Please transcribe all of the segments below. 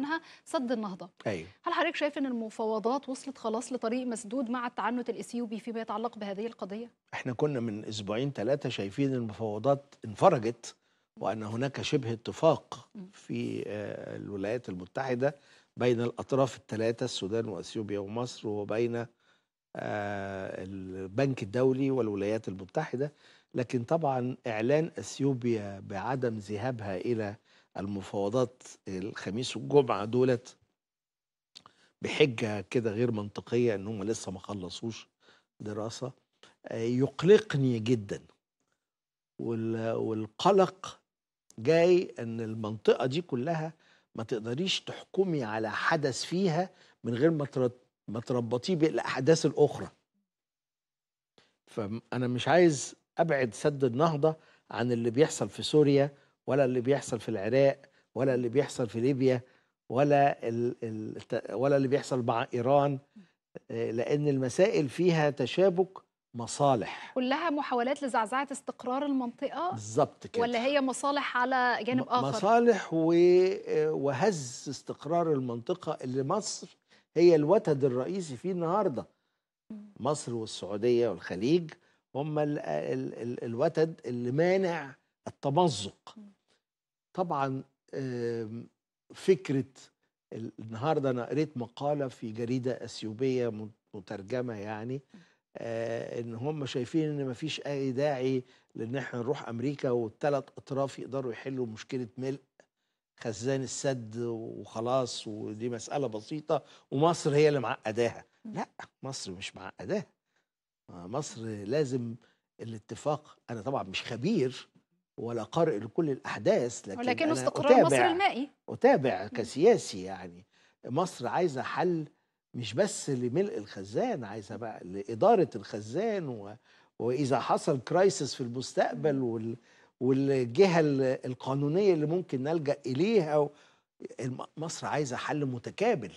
عنها سد النهضه أيوه. هل حضرتك شايف ان المفاوضات وصلت خلاص لطريق مسدود مع التعنت الاثيوبي فيما يتعلق بهذه القضيه احنا كنا من اسبوعين ثلاثه شايفين المفاوضات انفرجت وان هناك شبه اتفاق في آه، الولايات المتحده بين الاطراف الثلاثه السودان واثيوبيا ومصر وبين آه، البنك الدولي والولايات المتحده لكن طبعا اعلان اثيوبيا بعدم ذهابها الى المفاوضات الخميس والجمعه دولت بحجه كده غير منطقيه ان هم لسه ما خلصوش دراسه يقلقني جدا والقلق جاي ان المنطقه دي كلها ما تقدريش تحكمي على حدث فيها من غير ما تربطيه بالاحداث الاخرى فانا مش عايز ابعد سد النهضه عن اللي بيحصل في سوريا ولا اللي بيحصل في العراق ولا اللي بيحصل في ليبيا ولا ولا اللي بيحصل مع ايران آه، لان المسائل فيها تشابك مصالح كلها محاولات لزعزعه استقرار المنطقه بالظبط كده ولا هي مصالح على جانب اخر مصالح آه، وهز استقرار المنطقه اللي مصر هي الوتد الرئيسي فيه النهارده مصر والسعوديه والخليج هم آه، الوتد اللي مانع التمزق طبعا فكره النهارده انا قريت مقاله في جريده اثيوبيه مترجمه يعني آه، ان هم شايفين ان مفيش اي داعي لان احنا نروح امريكا والثلاث اطراف يقدروا يحلوا مشكله ملء خزان السد وخلاص ودي مساله بسيطه ومصر هي اللي معقداها لا مصر مش معقداها آه، مصر لازم الاتفاق انا طبعا مش خبير ولا قارئ لكل الاحداث لكن ولكن استقرار أتابع مصر المائي اتابع كسياسي يعني مصر عايزه حل مش بس لملء الخزان عايزه بقى لاداره الخزان و... واذا حصل كرايسس في المستقبل وال... والجهه القانونيه اللي ممكن نلجا اليها و... مصر عايزه حل متكامل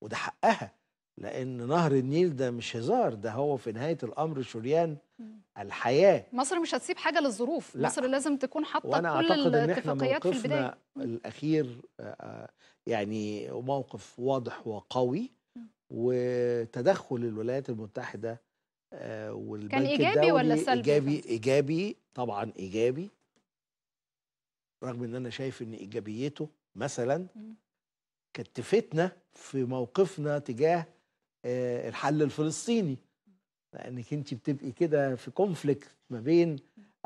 وده حقها لان نهر النيل ده مش هزار ده هو في نهايه الامر شريان الحياه مصر مش هتسيب حاجه للظروف لا. مصر لازم تكون حاطه كل الاتفاقيات في البدايه الاخير آه، يعني موقف واضح وقوي وتدخل الولايات المتحده آه، كان ايجابي ولا سلبي ايجابي ايجابي طبعا ايجابي رغم ان انا شايف ان ايجابيته مثلا كتفتنا في موقفنا تجاه آه، الحل الفلسطيني لانك انت بتبقي كده في كونفليكت ما بين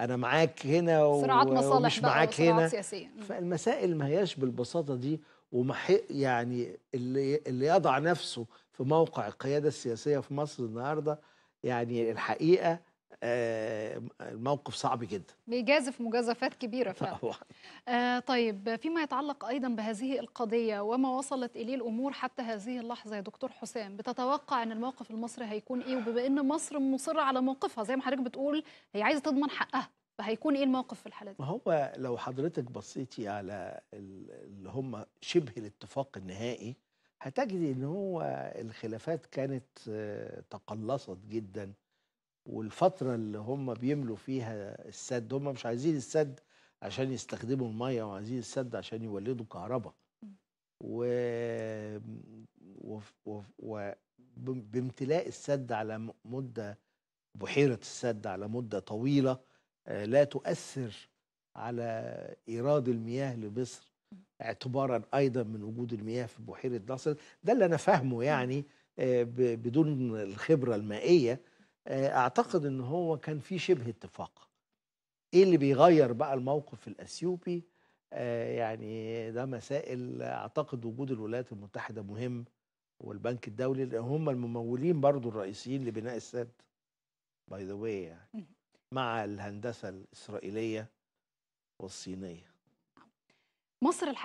انا معاك هنا صراعات مصالح ومش معاك هنا سياسية. فالمسائل ما هياش بالبساطه دي ومحق يعني اللي اللي يضع نفسه في موقع القياده السياسيه في مصر النهارده يعني الحقيقه آه، الموقف صعب جدا بيجازف مجازفات كبيرة فعلا آه طيب فيما يتعلق أيضا بهذه القضية وما وصلت إليه الأمور حتى هذه اللحظة يا دكتور حسام بتتوقع أن الموقف المصري هيكون إيه وبما أن مصر مصرة على موقفها زي ما حضرتك بتقول هي عايزة تضمن حقها فهيكون إيه الموقف في الحالة دي؟ ما هو لو حضرتك بصيتي على اللي هم شبه الاتفاق النهائي هتجدي أن هو الخلافات كانت آه، تقلصت جداً والفتره اللي هم بيملوا فيها السد هم مش عايزين السد عشان يستخدموا الميه وعايزين السد عشان يولدوا كهرباء و... و... و... و... بامتلاء السد على مده بحيره السد على مده طويله آه، لا تؤثر على ايراد المياه لمصر اعتبارا ايضا من وجود المياه في بحيره ناصر ده اللي انا فاهمه يعني آه، بدون الخبره المائيه آه، اعتقد ان هو كان في شبه اتفاق ايه اللي بيغير بقى الموقف الاثيوبي آه، يعني ده مسائل اعتقد وجود الولايات المتحده مهم والبنك الدولي هم الممولين برضو الرئيسيين لبناء السد باي ذا واي يعني مع الهندسه الاسرائيليه والصينيه مصر الحقيقة